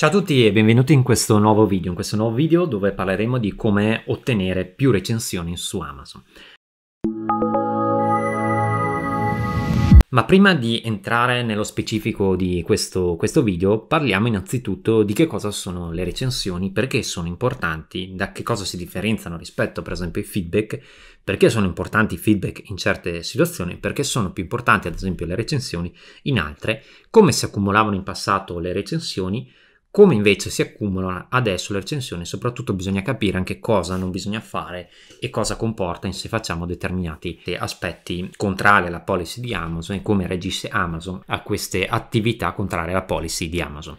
Ciao a tutti e benvenuti in questo nuovo video, in questo nuovo video dove parleremo di come ottenere più recensioni su Amazon. Ma prima di entrare nello specifico di questo, questo, video, parliamo innanzitutto di che cosa sono le recensioni, perché sono importanti, da che cosa si differenziano rispetto per esempio ai feedback, perché sono importanti i feedback in certe situazioni, perché sono più importanti ad esempio le recensioni in altre, come si accumulavano in passato le recensioni, come invece si accumulano adesso le recensioni, soprattutto bisogna capire anche cosa non bisogna fare e cosa comporta se facciamo determinati aspetti contrari alla policy di Amazon e come reagisce Amazon a queste attività contrarie alla policy di Amazon.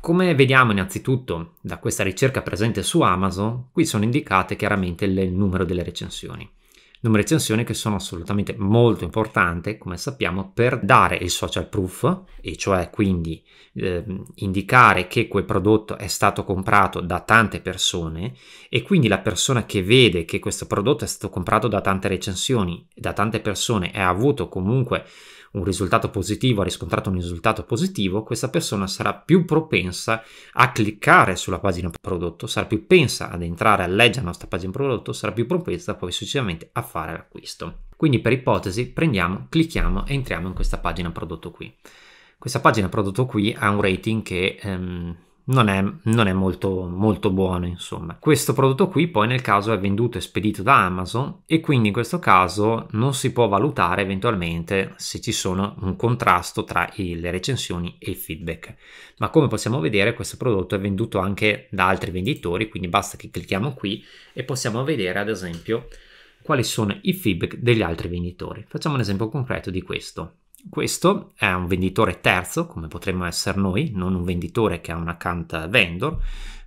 Come vediamo innanzitutto da questa ricerca presente su Amazon, qui sono indicate chiaramente il numero delle recensioni. Delle recensioni che sono assolutamente molto importanti, come sappiamo, per dare il social proof, e cioè quindi eh, indicare che quel prodotto è stato comprato da tante persone e quindi la persona che vede che questo prodotto è stato comprato da tante recensioni, da tante persone e ha avuto comunque un risultato positivo, ha riscontrato un risultato positivo, questa persona sarà più propensa a cliccare sulla pagina prodotto, sarà più pensa ad entrare a leggere la nostra pagina prodotto, sarà più propensa poi successivamente a fare l'acquisto. Quindi per ipotesi prendiamo, clicchiamo e entriamo in questa pagina prodotto qui. Questa pagina prodotto qui ha un rating che... Ehm, non è, non è molto, molto buono, insomma. Questo prodotto qui poi nel caso è venduto e spedito da Amazon e quindi in questo caso non si può valutare eventualmente se ci sono un contrasto tra le recensioni e il feedback. Ma come possiamo vedere questo prodotto è venduto anche da altri venditori, quindi basta che clicchiamo qui e possiamo vedere ad esempio quali sono i feedback degli altri venditori. Facciamo un esempio concreto di questo. Questo è un venditore terzo, come potremmo essere noi, non un venditore che ha un account vendor,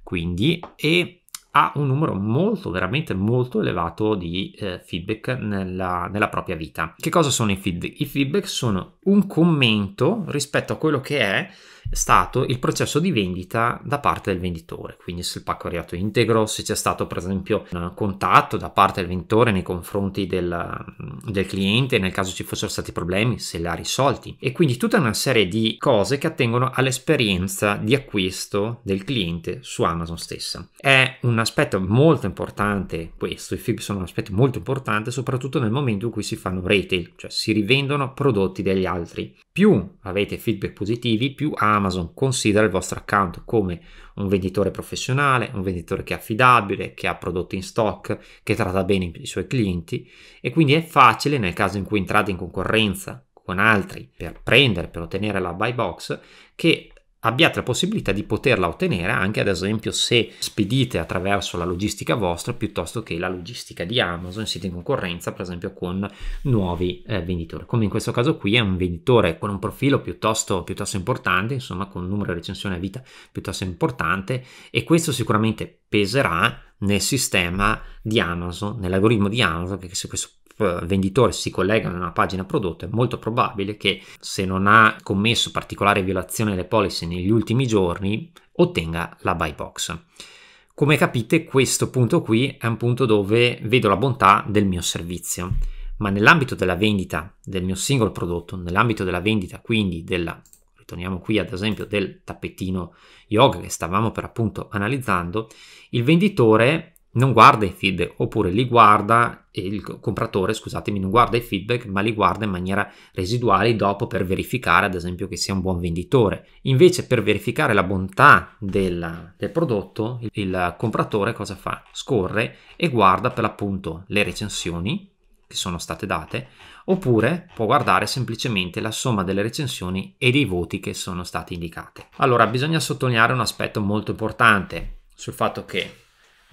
quindi, e ha un numero molto, veramente molto elevato di eh, feedback nella, nella, propria vita. Che cosa sono i feedback? I feedback sono un commento rispetto a quello che è stato il processo di vendita da parte del venditore, quindi se il pacco è arrivato integro, se c'è stato per esempio un contatto da parte del venditore nei confronti del, del cliente, nel caso ci fossero stati problemi, se li ha risolti e quindi tutta una serie di cose che attengono all'esperienza di acquisto del cliente su Amazon stessa. È un aspetto molto importante questo, i FIB sono un aspetto molto importante soprattutto nel momento in cui si fanno retail, cioè si rivendono prodotti degli altri più avete feedback positivi, più Amazon considera il vostro account come un venditore professionale, un venditore che è affidabile, che ha prodotti in stock, che tratta bene i suoi clienti e quindi è facile nel caso in cui entrate in concorrenza con altri per prendere, per ottenere la buy box, che abbiate la possibilità di poterla ottenere anche ad esempio se spedite attraverso la logistica vostra piuttosto che la logistica di Amazon siete in concorrenza per esempio con nuovi eh, venditori come in questo caso qui è un venditore con un profilo piuttosto, piuttosto importante insomma con un numero di recensioni a vita piuttosto importante e questo sicuramente peserà nel sistema di Amazon nell'algoritmo di Amazon perché se questo eh, venditore si collega a una pagina prodotto, è molto probabile che se non ha commesso particolare violazione delle policy negli ultimi giorni, ottenga la buy box. Come capite, questo punto qui è un punto dove vedo la bontà del mio servizio, ma nell'ambito della vendita del mio singolo prodotto, nell'ambito della vendita quindi della ritorniamo qui ad esempio del tappetino yoga che stavamo per appunto analizzando, il venditore non guarda i feedback, oppure li guarda, il compratore, scusatemi, non guarda i feedback, ma li guarda in maniera residuale dopo per verificare, ad esempio, che sia un buon venditore. Invece, per verificare la bontà del, del prodotto, il, il compratore cosa fa? Scorre e guarda per l'appunto le recensioni che sono state date, oppure può guardare semplicemente la somma delle recensioni e dei voti che sono stati indicati. Allora, bisogna sottolineare un aspetto molto importante sul fatto che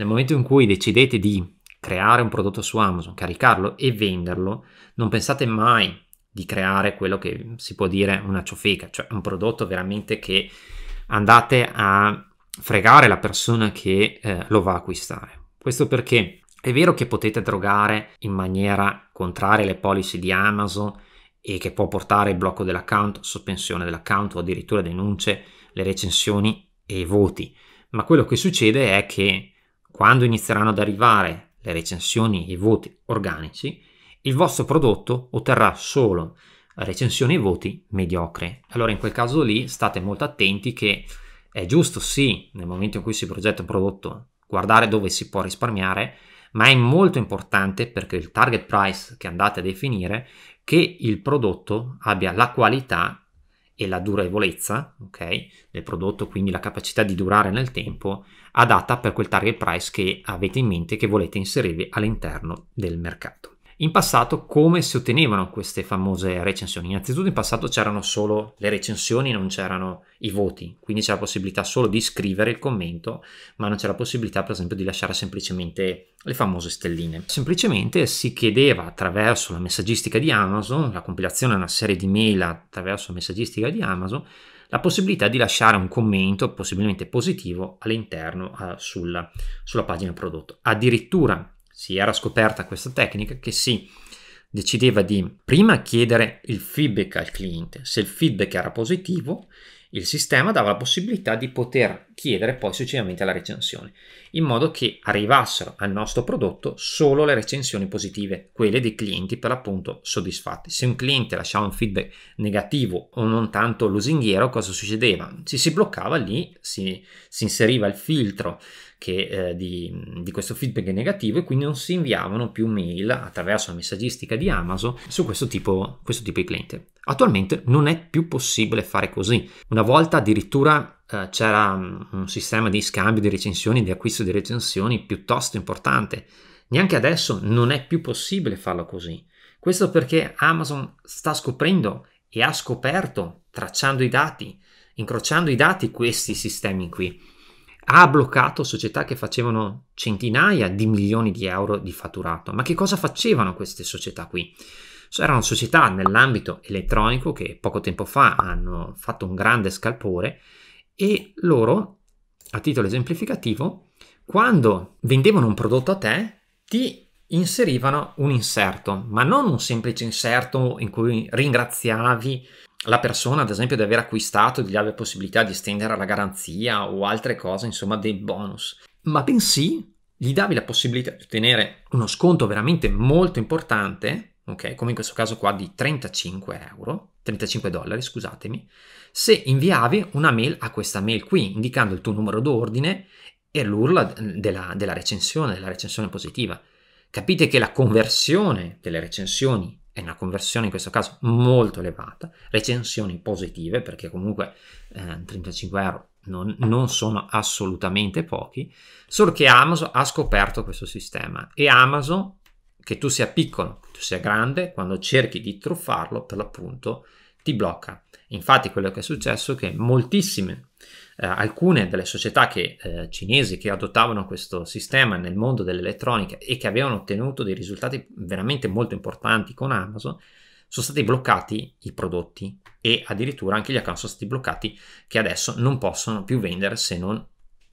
nel momento in cui decidete di creare un prodotto su Amazon, caricarlo e venderlo, non pensate mai di creare quello che si può dire una ciofeca, cioè un prodotto veramente che andate a fregare la persona che eh, lo va a acquistare. Questo perché è vero che potete drogare in maniera contraria alle policy di Amazon e che può portare il blocco dell'account, sospensione dell'account o addirittura denunce, le recensioni e i voti, ma quello che succede è che quando inizieranno ad arrivare le recensioni e i voti organici, il vostro prodotto otterrà solo recensioni e voti mediocre. Allora in quel caso lì state molto attenti che è giusto sì nel momento in cui si progetta un prodotto guardare dove si può risparmiare, ma è molto importante perché il target price che andate a definire che il prodotto abbia la qualità e la durevolezza okay, del prodotto, quindi la capacità di durare nel tempo, adatta per quel target price che avete in mente che volete inserire all'interno del mercato in passato come si ottenevano queste famose recensioni. Innanzitutto in passato c'erano solo le recensioni, non c'erano i voti, quindi c'era la possibilità solo di scrivere il commento, ma non c'era la possibilità per esempio di lasciare semplicemente le famose stelline. Semplicemente si chiedeva attraverso la messaggistica di Amazon, la compilazione di una serie di mail attraverso la messaggistica di Amazon, la possibilità di lasciare un commento possibilmente positivo all'interno eh, sulla, sulla pagina prodotto. Addirittura si era scoperta questa tecnica che si decideva di prima chiedere il feedback al cliente. Se il feedback era positivo, il sistema dava la possibilità di poter chiedere poi successivamente la recensione, in modo che arrivassero al nostro prodotto solo le recensioni positive, quelle dei clienti per l'appunto soddisfatti. Se un cliente lasciava un feedback negativo o non tanto lusinghiero, cosa succedeva? Ci si bloccava lì, si, si inseriva il filtro che, eh, di, di, questo feedback negativo e quindi non si inviavano più mail attraverso la messaggistica di Amazon su questo tipo, questo tipo di cliente. Attualmente non è più possibile fare così. Una volta addirittura eh, c'era mm, un sistema di scambio di recensioni, di acquisto di recensioni piuttosto importante. Neanche adesso non è più possibile farlo così. Questo perché Amazon sta scoprendo e ha scoperto, tracciando i dati, incrociando i dati, questi sistemi qui ha bloccato società che facevano centinaia di milioni di euro di fatturato. Ma che cosa facevano queste società qui? Erano società nell'ambito elettronico che poco tempo fa hanno fatto un grande scalpore e loro, a titolo esemplificativo, quando vendevano un prodotto a te, ti inserivano un inserto, ma non un semplice inserto in cui ringraziavi la persona, ad esempio, di aver acquistato, di avere possibilità di estendere la garanzia o altre cose, insomma, dei bonus, ma bensì gli davi la possibilità di ottenere uno sconto veramente molto importante, ok, come in questo caso qua di 35 euro, 35 dollari, scusatemi, se inviavi una mail a questa mail qui, indicando il tuo numero d'ordine e l'urla della, della recensione, della recensione positiva. Capite che la conversione delle recensioni è una conversione in questo caso molto elevata, recensioni positive perché comunque eh, 35 euro non, non, sono assolutamente pochi, solo che Amazon ha scoperto questo sistema e Amazon, che tu sia piccolo, che tu sia grande, quando cerchi di truffarlo per l'appunto ti blocca. Infatti quello che è successo è che moltissime, eh, alcune delle società che, eh, cinesi che adottavano questo sistema nel mondo dell'elettronica e che avevano ottenuto dei risultati veramente molto importanti con Amazon, sono stati bloccati i prodotti e addirittura anche gli account sono stati bloccati che adesso non possono più vendere se non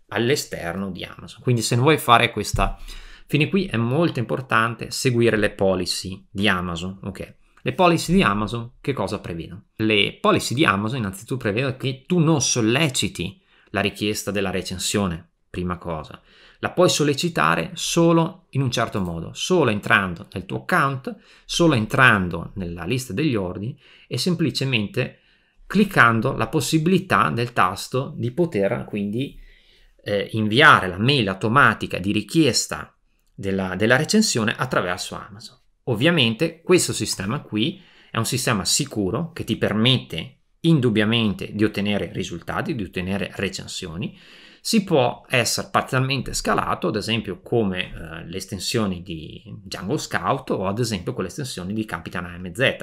all'esterno di Amazon. Quindi se vuoi fare questa fine qui è molto importante seguire le policy di Amazon, ok? Le policy di Amazon che cosa prevedono? Le policy di Amazon innanzitutto prevedono che tu non solleciti la richiesta della recensione, prima cosa. La puoi sollecitare solo in un certo modo, solo entrando nel tuo account, solo entrando nella lista degli ordini e semplicemente cliccando la possibilità del tasto di poter quindi eh, inviare la mail automatica di richiesta della, della recensione attraverso Amazon. Ovviamente questo sistema qui è un sistema sicuro che ti permette indubbiamente di ottenere risultati, di ottenere recensioni. Si può essere parzialmente scalato, ad esempio come eh, le estensioni di Django Scout o ad esempio con le estensioni di Capitan AMZ.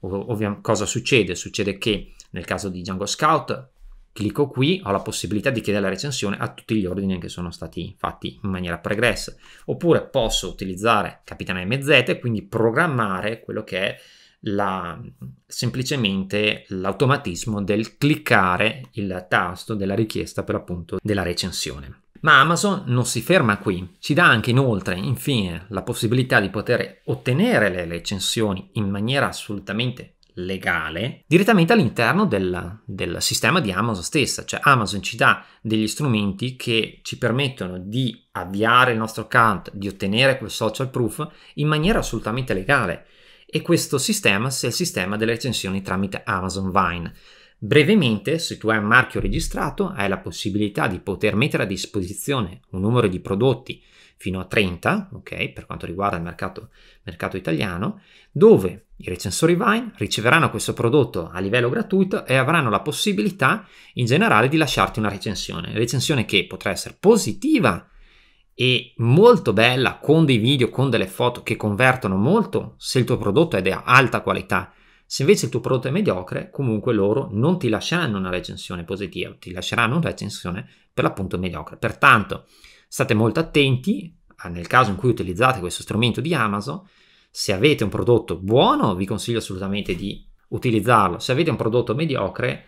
Ov- cosa succede? Succede che nel caso di Django Scout Clicco qui, ho la possibilità di chiedere la recensione a tutti gli ordini che sono stati fatti in maniera pregressa. Oppure posso utilizzare Capitana MZ, quindi programmare quello che è la, semplicemente l'automatismo del cliccare il tasto della richiesta per appunto della recensione. Ma Amazon non si ferma qui, ci dà anche inoltre, infine, la possibilità di poter ottenere le recensioni in maniera assolutamente legale direttamente all'interno del, del, sistema di Amazon stessa, cioè Amazon ci dà degli strumenti che ci permettono di avviare il nostro account, di ottenere quel social proof in maniera assolutamente legale e questo sistema è il sistema delle recensioni tramite Amazon Vine. Brevemente, se tu hai un marchio registrato, hai la possibilità di poter mettere a disposizione un numero di prodotti fino a 30, ok, per quanto riguarda il mercato, mercato italiano, dove i recensori Vine riceveranno questo prodotto a livello gratuito e avranno la possibilità in generale di lasciarti una recensione, recensione che potrà essere positiva e molto bella con dei video, con delle foto che convertono molto se il tuo prodotto è di alta qualità se invece il tuo prodotto è mediocre, comunque loro non ti lasceranno una recensione positiva, ti lasceranno una recensione per l'appunto mediocre. Pertanto, state molto attenti ah, nel caso in cui utilizzate questo strumento di Amazon. Se avete un prodotto buono, vi consiglio assolutamente di utilizzarlo. Se avete un prodotto mediocre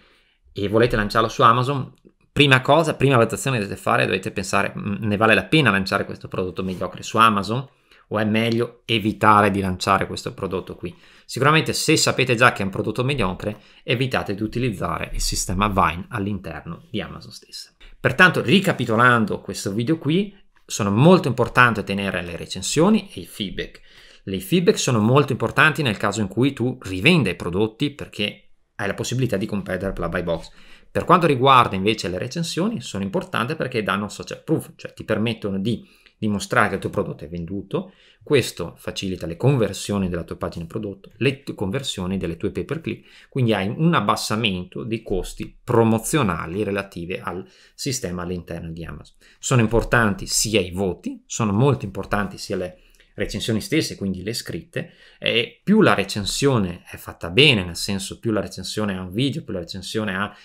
e volete lanciarlo su Amazon, prima cosa, prima valutazione che dovete fare, dovete pensare, mm, ne vale la pena lanciare questo prodotto mediocre su Amazon? o è meglio evitare di lanciare questo prodotto qui? Sicuramente se sapete già che è un prodotto mediocre, evitate di utilizzare il sistema Vine all'interno di Amazon stessa. Pertanto, ricapitolando questo video qui, sono molto importanti tenere le recensioni e i feedback. Le feedback sono molto importanti nel caso in cui tu rivenda i prodotti perché hai la possibilità di competere per la buy box. Per quanto riguarda invece le recensioni, sono importanti perché danno social proof, cioè ti permettono di dimostrare che il tuo prodotto è venduto, questo facilita le conversioni della tua pagina prodotto, le conversioni delle tue pay per click, quindi hai un abbassamento dei costi promozionali relativi al sistema all'interno di Amazon. Sono importanti sia i voti, sono molto importanti sia le recensioni stesse, quindi le scritte, e più la recensione è fatta bene, nel senso più la recensione ha un video, più la recensione ha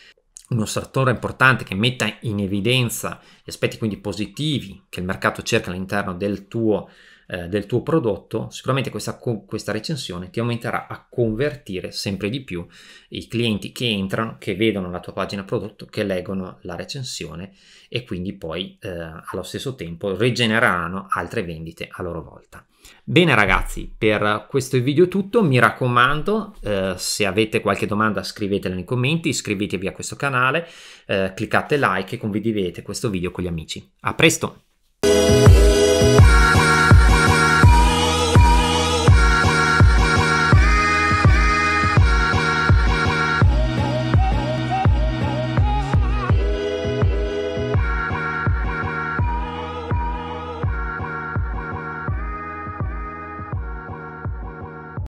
uno settore importante che metta in evidenza gli aspetti quindi positivi che il mercato cerca all'interno del tuo eh, del tuo prodotto, sicuramente questa, questa recensione ti aumenterà a convertire sempre di più i clienti che entrano, che vedono la tua pagina prodotto, che leggono la recensione e quindi poi eh, allo stesso tempo rigenereranno altre vendite a loro volta. Bene ragazzi, per questo video è tutto, mi raccomando, eh, se avete qualche domanda scrivetela nei commenti, iscrivetevi a questo canale, eh, cliccate like e condividete questo video con gli amici. A presto!